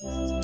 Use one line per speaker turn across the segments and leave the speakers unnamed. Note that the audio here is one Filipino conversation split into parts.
Thank you.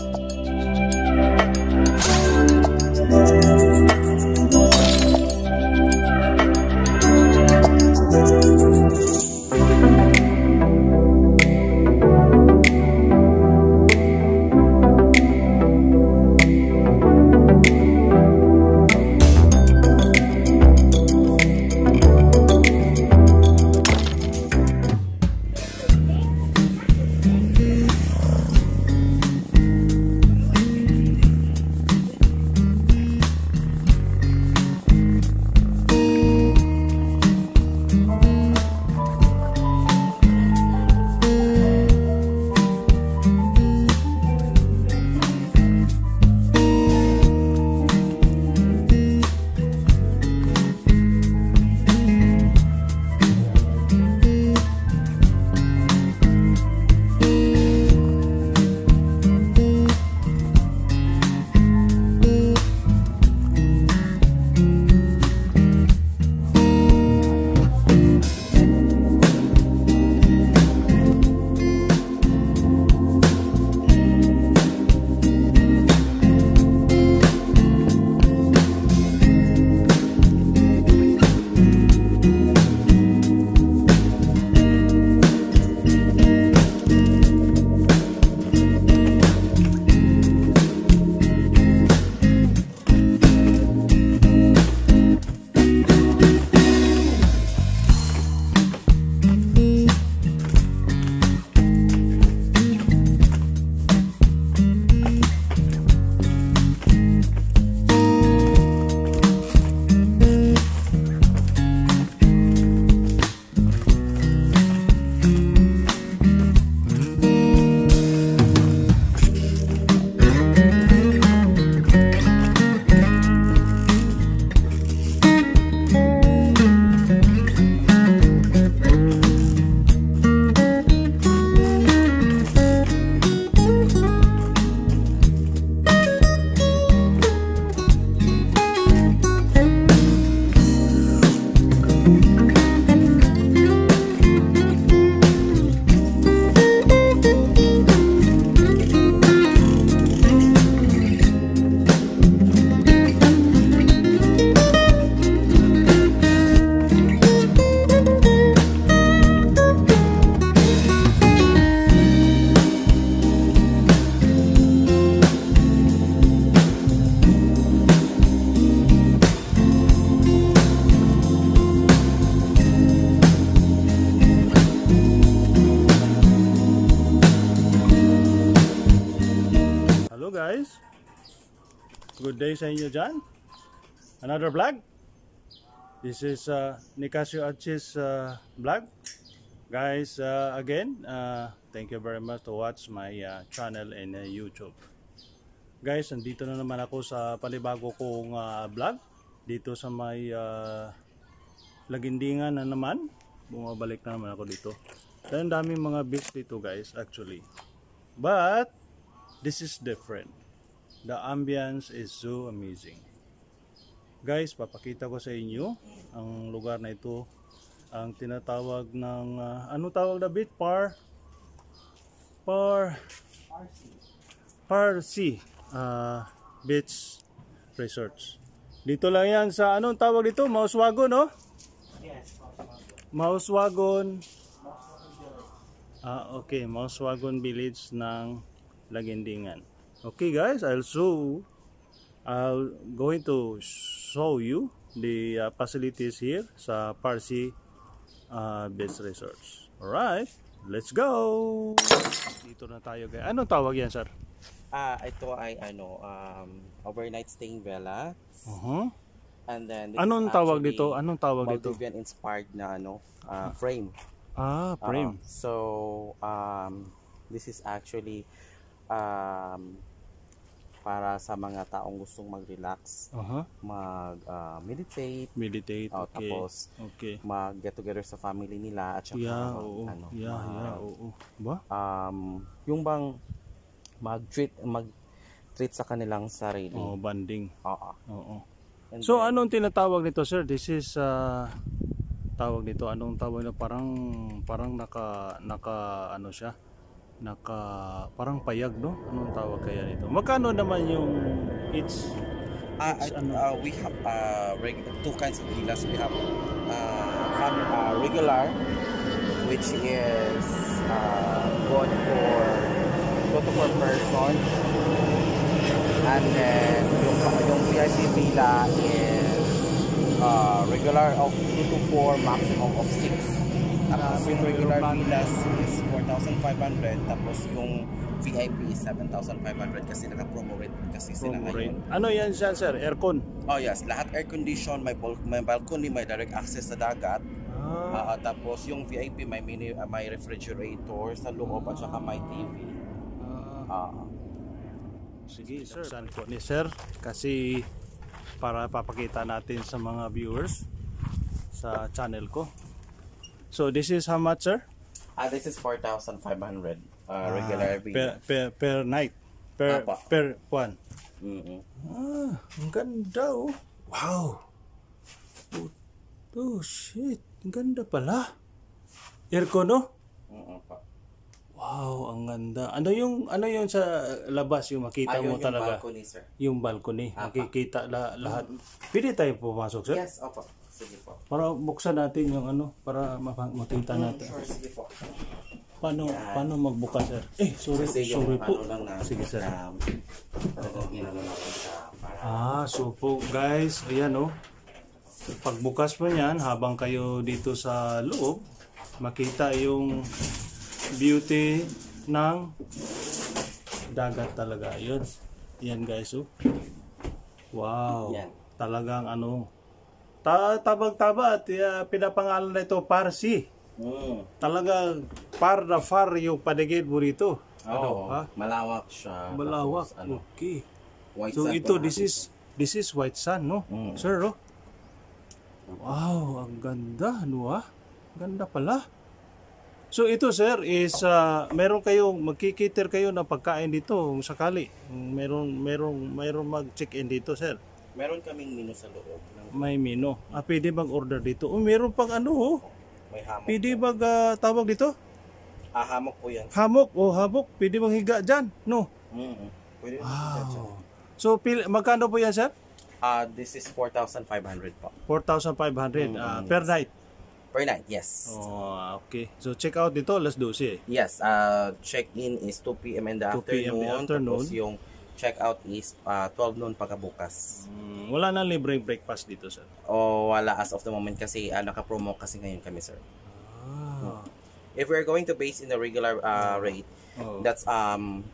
Good day sa inyo dyan. Another vlog. This is uh, Nicasio Archie's uh, vlog. Guys, uh, again, uh, thank you very much to watch my uh, channel and uh, YouTube. Guys, andito na naman ako sa panibago kong uh, vlog. Dito sa may uh, lagindingan na naman. Bumabalik na naman ako dito. Kaya ang daming mga beach dito guys actually. But, this is different. The ambience is so amazing. Guys, papakita ko sa inyo ang lugar na ito. Ang tinatawag ng, uh, ano tawag na bit? Par? Par? Parsi uh, ah, Beach Resorts. Dito lang yan sa, anong tawag dito? Mauswagon, no? Yes, Mauswagon. Mauswagon. Ah, okay. Mauswagon Village ng Lagindingan okay guys I'll show I'm going to show you the uh, facilities here sa Parsi uh, Best Resorts alright let's go dito na tayo guys anong tawag yan sir?
Ah, uh, ito ay ano um, overnight staying villa uh -huh. And then Anong tawag dito? Anong tawag dito? Maldivian inspired na ano, uh, frame.
Ah, frame. Uh,
so um this is actually um para sa mga taong gustong mag-relax, uh-huh. mag-meditate, ah, uh, meditate, oh, okay. tapos okay. mag-get together sa family nila at saka yeah, oo, ano, yeah, mag, yeah, oo. Ba? Um, yung bang
mag-treat mag-treat sa kanilang sarili. Oh, banding. Oo. Oo. so then, anong tinatawag nito, sir? This is uh, tawag nito, anong tawag na parang parang naka naka ano siya? naka parang payag no anong tawag kaya nito magkano naman yung each Uh, I, uh, we have
uh, two kinds of villas. We have uh, uh, regular, which is uh, good for good for person, and then yung, yung VIP villa is uh, regular of 2 to 4 maximum of 6 Ah, tapos yung regular villas is 4,500. Tapos yung VIP 7,500 kasi naka-promo rate kasi sila promo
ngayon. Rate. Ano yan siya sir? Aircon? Oh yes, lahat
air condition, may, bal may balcony, may direct access sa dagat. Ah. Uh, tapos yung VIP may mini uh, may refrigerator sa loob at saka may TV. Ah. Uh,
Sige sir. Saan ko ni sir? Kasi para papakita natin sa mga viewers sa channel ko So this is how much, sir? Ah, this is 4,500 uh, ah, every per, per, per night. Per Apa. per one. Mm-hmm. Ah, ang ganda oh. Wow. Oh, oh shit. ganda pala. Aircon no? Oo pa. Wow, ang ganda. Ano yung ano yung sa labas yung makita Ayun, ah, mo yung talaga? Yung balcony, sir. Yung balcony. Makikita la, lahat. Pwede tayo pumasok, sir? Yes, opo. Sige po. Para buksan natin yung ano, para makita mm, natin. Sure, sige po. Paano, Yan. paano magbukas sir? Eh, sorry, Kasi sorry po. Lang na, sige sir. Um, ah, so po guys, ayan o. Oh. Pagbukas mo yan, habang kayo dito sa loob, makita yung beauty ng dagat talaga. Yun. Yan guys oh. Wow. Yan. Talagang ano, Ta Tabag-taba at uh, pinapangalan na ito Parsi. Mm. Talagang par na far yung panigid mo rito. Ano, ha? Malawak
siya. Malawak.
Tapos, ano, okay. White so sun ito, this is this is white sun, no? Mm. Sir, oh. Wow, ang ganda, no ha? Ganda pala. So ito sir is uh, meron kayong magkikiter kayo na pagkain dito sakali. Meron merong merong mag-check-in dito sir.
Meron kaming menu sa loob.
Ng... May menu. Ah, pwede mag order dito? Oh, meron pang ano ho? Oh. May hamok. Pwede bang uh, tawag dito? Ah, hamok po yan. Hamok? Oh, hamok. Pwede bang higa dyan? No?
Mm -hmm. Pwede wow. higa dyan.
So, pil- magkano po yan, sir?
Uh, this is 4,500 po.
4,500 mm -hmm. uh, per night?
Per night, yes. Oh,
okay. So check out dito alas 12. Eh.
Yes, uh check-in is 2 p.m. in the 2 afternoon. 2 p.m. afternoon. Tapos yung check out is uh, ah, 12 noon pagkabukas. Mm, wala na libre breakfast dito, sir? Oh, wala as of the moment kasi uh, naka-promo kasi ngayon kami, sir. Ah. Hmm. If we're going to base in the regular uh, rate, oh. that's um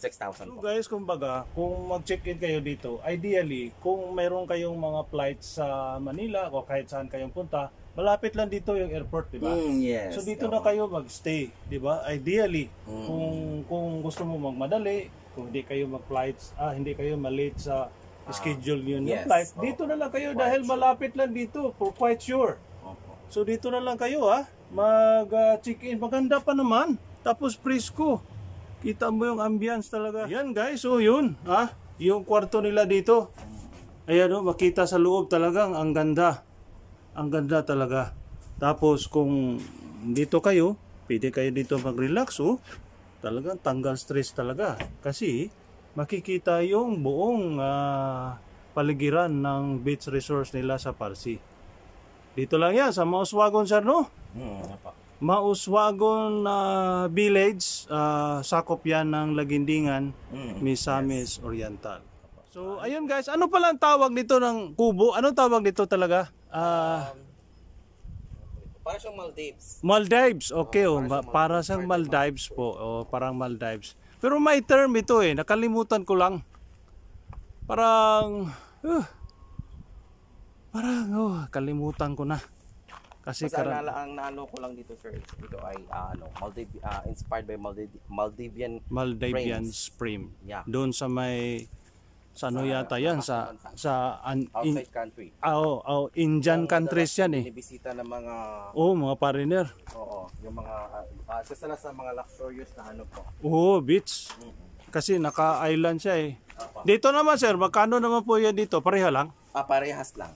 6,000
So guys, kumbaga, kung mag-check-in kayo dito, ideally, kung mayroon kayong mga flights sa Manila o kahit saan kayong punta, malapit lang dito yung airport, di ba? Mm, yes. So dito oh. na kayo mag-stay, di ba? Ideally, mm. kung kung gusto mo magmadali, kung hindi kayo mag-flights, ah, hindi kayo malate sa ah, schedule niyo ng flight, Opo. Oh, dito na lang kayo dahil sure. malapit lang dito for quite sure. Opo. So dito na lang kayo ah, mag-check-in. Ah, uh, Maganda pa naman. Tapos presko. Kita mo yung ambience talaga. Yan guys, so oh, yun. Ah, yung kwarto nila dito. Ayan oh, makita sa loob talagang ang ganda. Ang ganda talaga. Tapos kung dito kayo, pwede kayo dito mag-relax oh talagang tanggal stress talaga kasi makikita yung buong uh, paligiran ng beach resource nila sa Parsi. Dito lang yan sa Mauswagon sir no? Hmm, ano Mauswagon uh, village, uh, sakop yan ng Lagindingan, mm, Misamis yes. Oriental. So ayun guys, ano pala ang tawag nito ng kubo? Ano tawag nito talaga? Uh, um, para sa Maldives. Maldives, okay. Oh, para, oh, siyang para siyang Maldives po. Oh, parang Maldives. Pero may term ito eh. Nakalimutan ko lang. Parang... Uh, parang... Oh, kalimutan ko na. Kasi Mas karan... ang,
ang nalo ko lang dito sir, ito ay uh, ano, Maldiv uh, inspired by Maldiv Maldivian Maldivian
Springs. Spring. Yeah. Doon sa may sa ano yata yan sa sa an, in, outside country. Ah, oh, oh, Indian Ang countries yan eh.
Binibisita ng mga
Oh, mga foreigner. oo,
yung mga uh, isa sila sa mga luxurious na ano po.
Oh, beach. Mhm. Kasi naka-island siya eh. Opo. Dito naman sir, magkano naman po yan dito? Pareha lang?
Ah, parehas lang.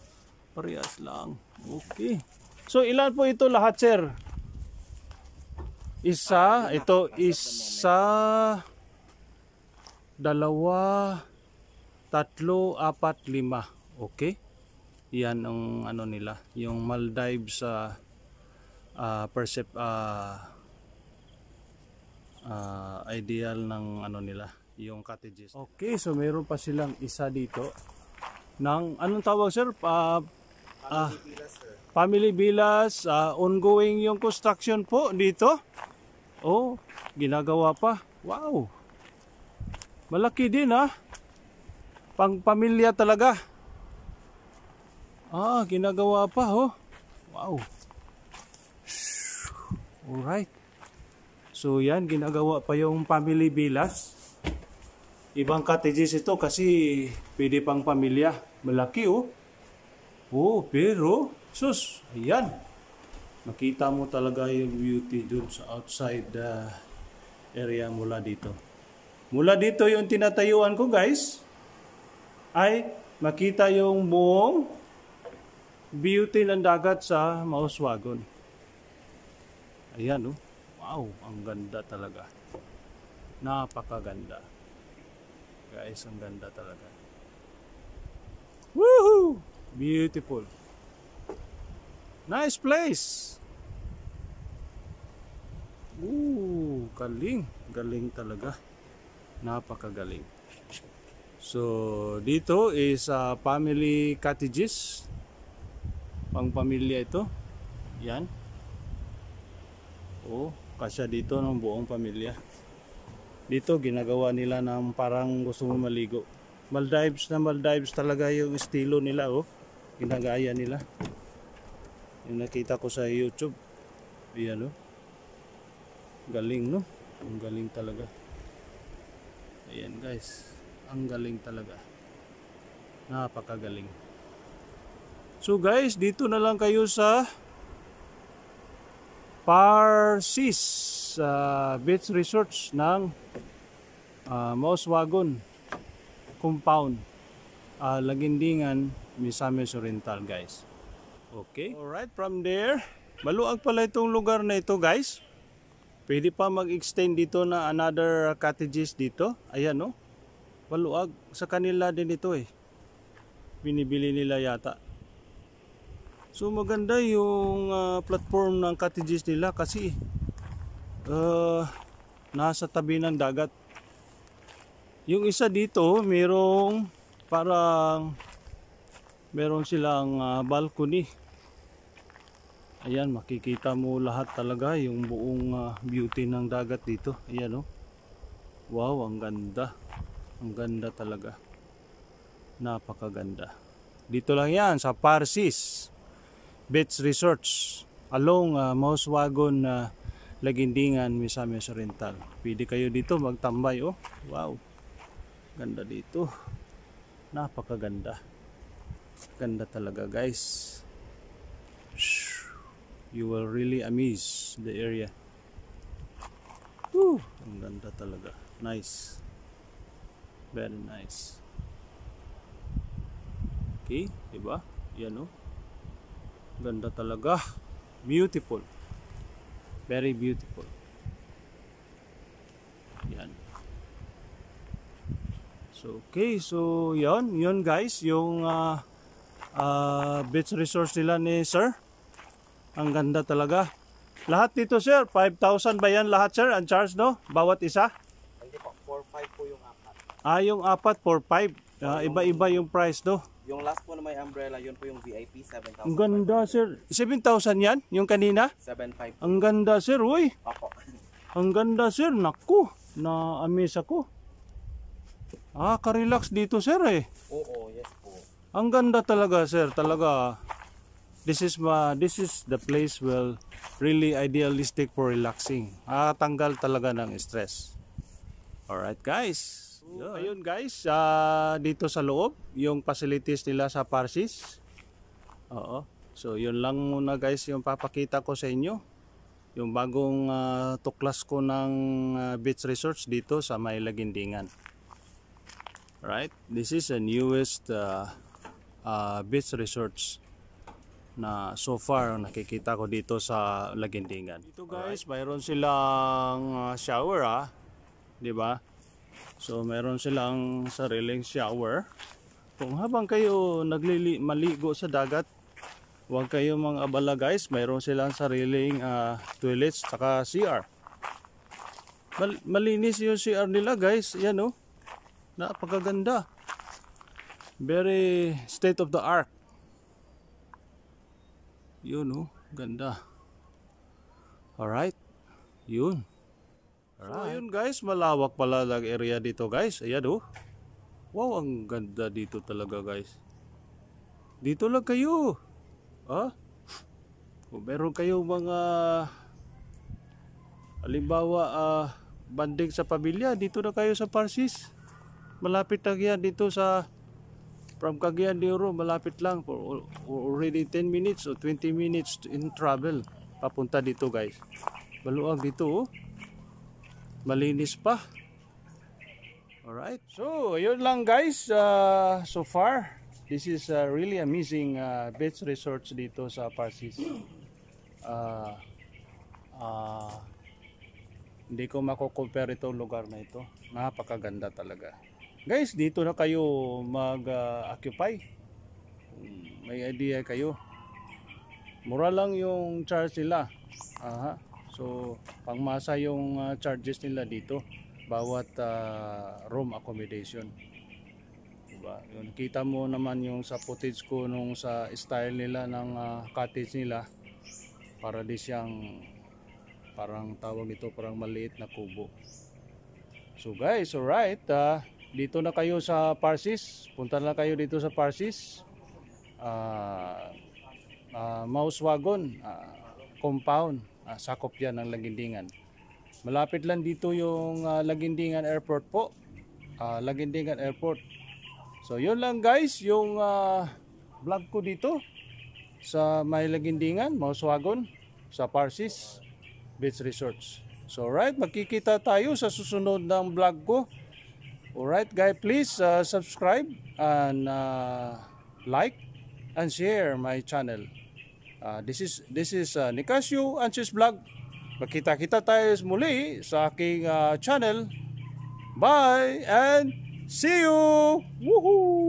Parehas lang. Okay. So ilan po ito lahat sir? Isa, ah, ito isa, dalawa, tatlo, apat, lima. Okay? Yan ang ano nila, yung Maldives sa uh, uh, percep uh, uh, ideal ng ano nila, yung cottages. Okay, so meron pa silang isa dito ng anong tawag sir? Uh, uh, family villas, uh, ongoing yung construction po dito. Oh, ginagawa pa. Wow. Malaki din ah. Pang pamilya talaga. Ah, ginagawa pa ho. Oh. Wow. Alright. So yan, ginagawa pa yung family villas. Ibang cottages ito kasi pwede pang pamilya. Malaki oh. Oh, pero, sus, ayan. Makita mo talaga yung beauty dun sa outside uh, area mula dito. Mula dito yung tinatayuan ko guys ay makita yung buong beauty ng dagat sa Mauswagon. Ayan, oh. Wow, ang ganda talaga. Napakaganda. Guys, ang ganda talaga. Woohoo! Beautiful. Nice place. Ooh, galing. Galing talaga. Napakagaling. So, dito is uh, family cottages. Pang pamilya ito. Yan. Oh, kasya dito ng buong pamilya. Dito, ginagawa nila ng parang gusto mo maligo. Maldives na Maldives talaga yung estilo nila, oh. Ginagaya nila. Yung nakita ko sa YouTube. Ayan, oh. Galing, no? Ang galing talaga. Ayan, guys ang galing talaga napakagaling so guys dito na lang kayo sa Parsis uh, Beach Resorts ng uh, Mauswagon Compound uh, Lagindingan Misamis Oriental guys okay alright from there maluag pala itong lugar na ito guys pwede pa mag extend dito na another cottages dito ayan no oh. Maluag. Sa kanila din ito eh. Binibili nila yata. So maganda yung uh, platform ng cottages nila kasi uh, nasa tabi ng dagat. Yung isa dito merong parang meron silang uh, balcony. Ayan makikita mo lahat talaga yung buong uh, beauty ng dagat dito. Ayan oh. Wow ang ganda. Ang ganda talaga. Napakaganda. Dito lang yan sa Parsis Beach Resorts along uh, Mauswagon uh, Lagindingan, Misamis Oriental. Pwede kayo dito magtambay oh. Wow. Ganda dito. Napakaganda. Ganda talaga guys. You will really amaze the area. Woo! Ang ganda talaga. Nice. Very nice. Okay, diba? Yan o. Oh. Ganda talaga. Beautiful. Very beautiful. Yan. So, okay. So, yan. Yan guys, yung uh, uh, beach resource nila ni sir. Ang ganda talaga. Lahat dito sir, 5,000 ba yan lahat sir? Ang charge no? Bawat isa? Ah, yung apat, 4-5. Ah, iba-iba yung price, no?
Yung last po na may umbrella, yun po yung VIP, 7,000. Ang
ganda, sir. 7,000 yan? Yung kanina? 7,500. Ang ganda, sir. Uy. Opo. Ang ganda, sir. Naku. Na-amaze ako. Ah, ka-relax dito, sir, eh. Oo, yes po. Ang ganda talaga, sir. Talaga. This is ma this is the place well really idealistic for relaxing. Ah, tanggal talaga ng stress. All right, guys. Yeah. Ayun guys, uh, dito sa loob, yung facilities nila sa Parsis. Oo. So yun lang muna guys yung papakita ko sa inyo. Yung bagong uh, tuklas ko ng uh, beach resorts dito sa May Lagindingan. Right? This is the newest uh, uh, beach resorts na so far nakikita ko dito sa Lagindingan. Dito guys, Alright. mayroon silang uh, shower ah. 'Di ba? So meron silang sariling shower. Kung habang kayo naglili maligo sa dagat, huwag kayo mang abala guys. Meron silang sariling uh, toilets saka CR. Mal malinis yung CR nila guys. Yan o. Oh. Napakaganda. Very state of the art. Yun o. Oh. Ganda. Alright. Yun. Alright. So ayun guys, malawak pala lag area dito guys. Ayan oh. Wow, ang ganda dito talaga guys. Dito lang kayo. Ha? Huh? Kung oh, meron kayong mga halimbawa uh, banding sa pamilya, dito na kayo sa Parsis. Malapit lang yan dito sa from Cagayan de Oro, malapit lang for already 10 minutes or 20 minutes in travel papunta dito guys. Baluag dito oh malinis pa alright so yun lang guys uh, so far this is uh, really amazing uh, beach resorts dito sa Parsis uh, uh, hindi ko makukumpare itong lugar na ito napakaganda talaga guys dito na kayo mag uh, occupy may idea kayo mura lang yung charge nila aha So, pangmasa yung uh, charges nila dito bawat uh, room accommodation. Diba? Yun, kita mo naman yung sa footage ko nung sa style nila ng uh, cottage nila para di siyang parang tawag ito parang maliit na kubo. So guys, alright, uh, dito na kayo sa Parsis. Punta na kayo dito sa Parsis. Uh, uh, Mouse Wagon uh, compound uh, sakop yan ng Lagindingan. Malapit lang dito yung uh, Lagindingan Airport po. Uh, Lagindingan Airport. So yun lang guys yung uh, vlog ko dito sa may Lagindingan, Mauswagon, sa Parsis Beach Resorts. So right magkikita tayo sa susunod ng vlog ko. Alright guys, please uh, subscribe and uh, like and share my channel. Uh, this is this is uh, Nicasio Anches Vlog. Magkita-kita tayo muli sa aking uh, channel. Bye and see you! Woohoo!